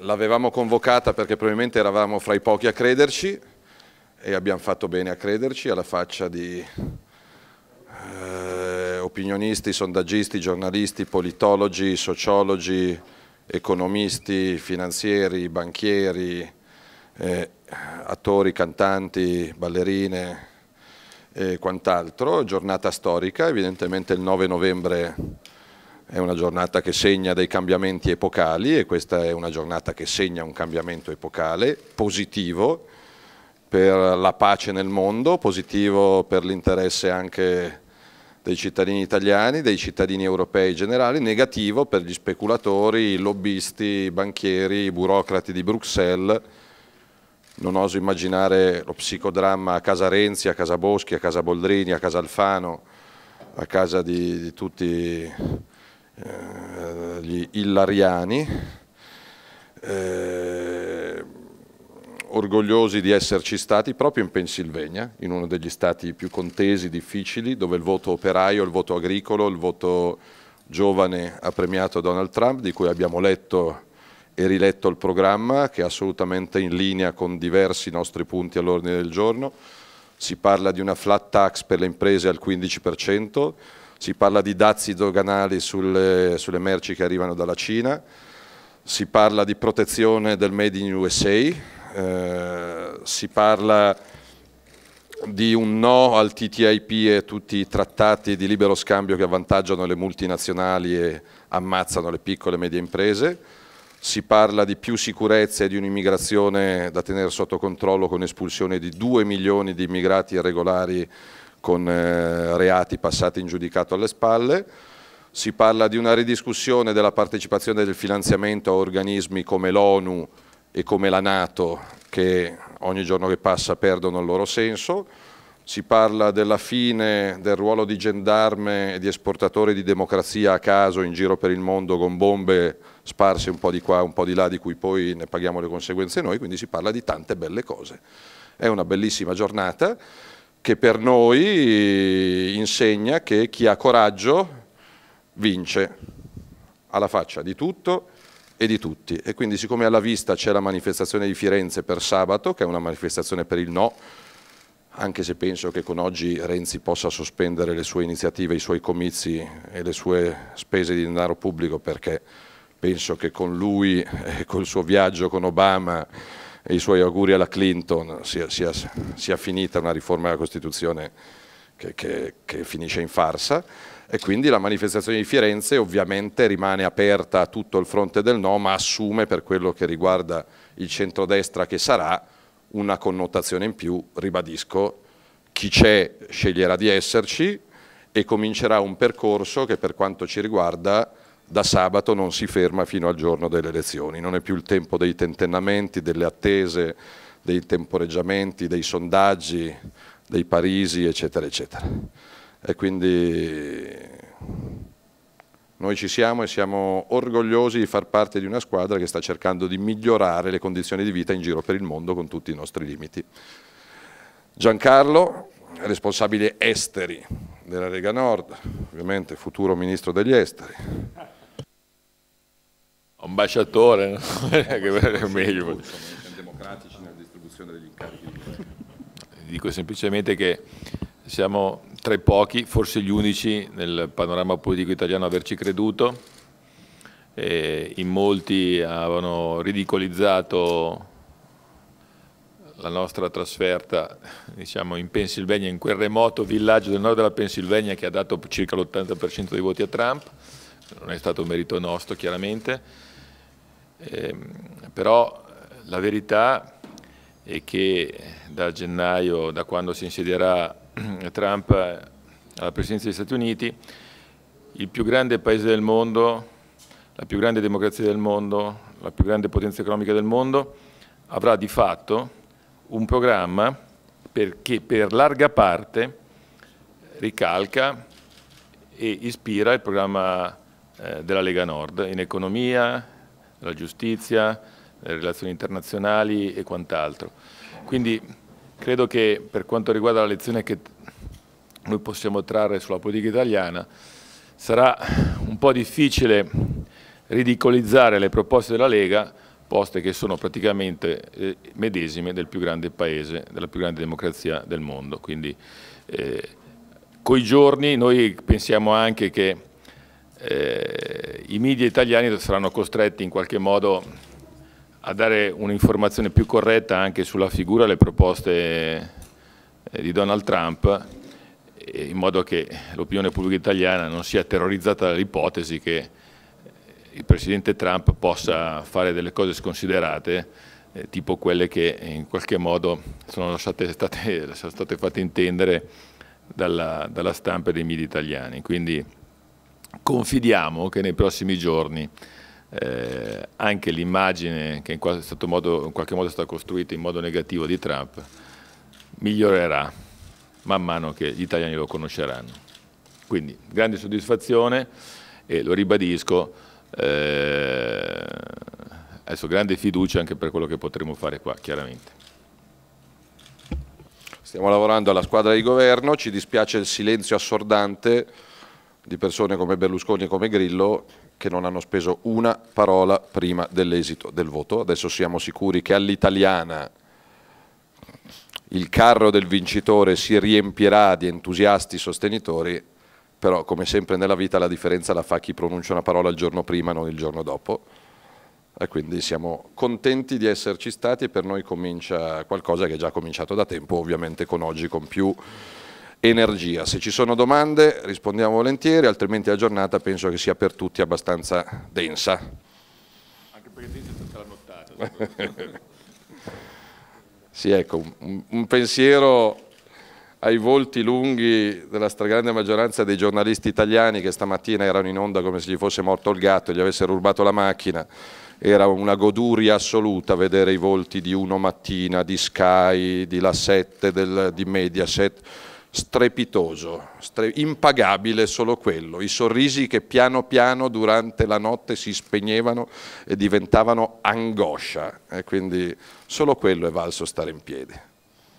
l'avevamo convocata perché probabilmente eravamo fra i pochi a crederci e abbiamo fatto bene a crederci alla faccia di eh, opinionisti, sondaggisti, giornalisti, politologi, sociologi, economisti, finanzieri, banchieri, eh, attori, cantanti, ballerine e quant'altro. Giornata storica, evidentemente il 9 novembre è una giornata che segna dei cambiamenti epocali e questa è una giornata che segna un cambiamento epocale positivo per la pace nel mondo, positivo per l'interesse anche dei cittadini italiani, dei cittadini europei in generale, negativo per gli speculatori, i lobbisti, i banchieri, i burocrati di Bruxelles. Non oso immaginare lo psicodramma a casa Renzi, a casa Boschi, a casa Boldrini, a casa Alfano, a casa di, di tutti eh, gli Illariani, eh, orgogliosi di esserci stati proprio in Pennsylvania, in uno degli stati più contesi, difficili, dove il voto operaio, il voto agricolo, il voto giovane ha premiato Donald Trump, di cui abbiamo letto e riletto il programma, che è assolutamente in linea con diversi nostri punti all'ordine del giorno. Si parla di una flat tax per le imprese al 15%, si parla di dazi doganali sulle, sulle merci che arrivano dalla Cina, si parla di protezione del Made in USA, eh, si parla di un no al TTIP e tutti i trattati di libero scambio che avvantaggiano le multinazionali e ammazzano le piccole e medie imprese, si parla di più sicurezza e di un'immigrazione da tenere sotto controllo con espulsione di 2 milioni di immigrati irregolari con eh, reati passati in giudicato alle spalle. Si parla di una ridiscussione della partecipazione del finanziamento a organismi come l'ONU e come la Nato che ogni giorno che passa perdono il loro senso. Si parla della fine del ruolo di gendarme e di esportatore di democrazia a caso in giro per il mondo con bombe sparse un po' di qua, un po' di là, di cui poi ne paghiamo le conseguenze noi, quindi si parla di tante belle cose. È una bellissima giornata che per noi insegna che chi ha coraggio vince alla faccia di tutto e di tutti. E quindi siccome alla vista c'è la manifestazione di Firenze per sabato, che è una manifestazione per il no, anche se penso che con oggi Renzi possa sospendere le sue iniziative, i suoi comizi e le sue spese di denaro pubblico, perché penso che con lui e col suo viaggio con Obama e i suoi auguri alla Clinton sia, sia, sia finita una riforma della Costituzione che, che, che finisce in farsa e quindi la manifestazione di Firenze ovviamente rimane aperta a tutto il fronte del no, ma assume per quello che riguarda il centrodestra che sarà una connotazione in più, ribadisco, chi c'è sceglierà di esserci e comincerà un percorso che per quanto ci riguarda da sabato non si ferma fino al giorno delle elezioni, non è più il tempo dei tentennamenti, delle attese, dei temporeggiamenti, dei sondaggi, dei Parisi, eccetera, eccetera. E quindi noi ci siamo e siamo orgogliosi di far parte di una squadra che sta cercando di migliorare le condizioni di vita in giro per il mondo con tutti i nostri limiti. Giancarlo, responsabile esteri della Lega Nord, ovviamente futuro ministro degli esteri ambasciatore, che è meglio. democratici nella distribuzione degli incarichi Dico semplicemente che siamo tra i pochi, forse gli unici nel panorama politico italiano a averci creduto. E in molti avevano ridicolizzato la nostra trasferta diciamo, in Pennsylvania, in quel remoto villaggio del nord della Pennsylvania che ha dato circa l'80% dei voti a Trump, non è stato merito nostro chiaramente, Ehm, eh, però la verità è che da gennaio, da quando si insiederà Trump eh, alla presidenza degli Stati Uniti, il più grande paese del mondo, la più grande democrazia del mondo, la più grande potenza economica del mondo, avrà di fatto un programma che per larga parte ricalca e ispira il programma eh, della Lega Nord in economia, della giustizia, delle relazioni internazionali e quant'altro. Quindi credo che per quanto riguarda la lezione che noi possiamo trarre sulla politica italiana, sarà un po' difficile ridicolizzare le proposte della Lega, poste che sono praticamente eh, medesime del più grande paese, della più grande democrazia del mondo. Quindi eh, coi giorni noi pensiamo anche che eh, i media italiani saranno costretti in qualche modo a dare un'informazione più corretta anche sulla figura e le proposte eh, di Donald Trump eh, in modo che l'opinione pubblica italiana non sia terrorizzata dall'ipotesi che eh, il Presidente Trump possa fare delle cose sconsiderate eh, tipo quelle che in qualche modo sono state, state, sono state fatte intendere dalla, dalla stampa e dei media italiani. Quindi, Confidiamo che nei prossimi giorni eh, anche l'immagine che in, qual modo, in qualche modo è stata costruita in modo negativo di Trump migliorerà man mano che gli italiani lo conosceranno. Quindi grande soddisfazione e lo ribadisco, eh, adesso grande fiducia anche per quello che potremo fare qua, chiaramente. Stiamo lavorando alla squadra di governo, ci dispiace il silenzio assordante di persone come Berlusconi e come Grillo che non hanno speso una parola prima dell'esito del voto. Adesso siamo sicuri che all'italiana il carro del vincitore si riempirà di entusiasti sostenitori, però come sempre nella vita la differenza la fa chi pronuncia una parola il giorno prima, non il giorno dopo. E quindi siamo contenti di esserci stati e per noi comincia qualcosa che è già cominciato da tempo, ovviamente con oggi, con più energia. Se ci sono domande rispondiamo volentieri, altrimenti la giornata penso che sia per tutti abbastanza densa. Anche perché dice tutta la nottata. sì, ecco, un, un pensiero ai volti lunghi della stragrande maggioranza dei giornalisti italiani che stamattina erano in onda come se gli fosse morto il gatto e gli avessero rubato la macchina. Era una goduria assoluta vedere i volti di Uno Mattina, di Sky, di La 7, del, di Mediaset strepitoso, stre impagabile solo quello, i sorrisi che piano piano durante la notte si spegnevano e diventavano angoscia, e eh, quindi solo quello è valso stare in piedi.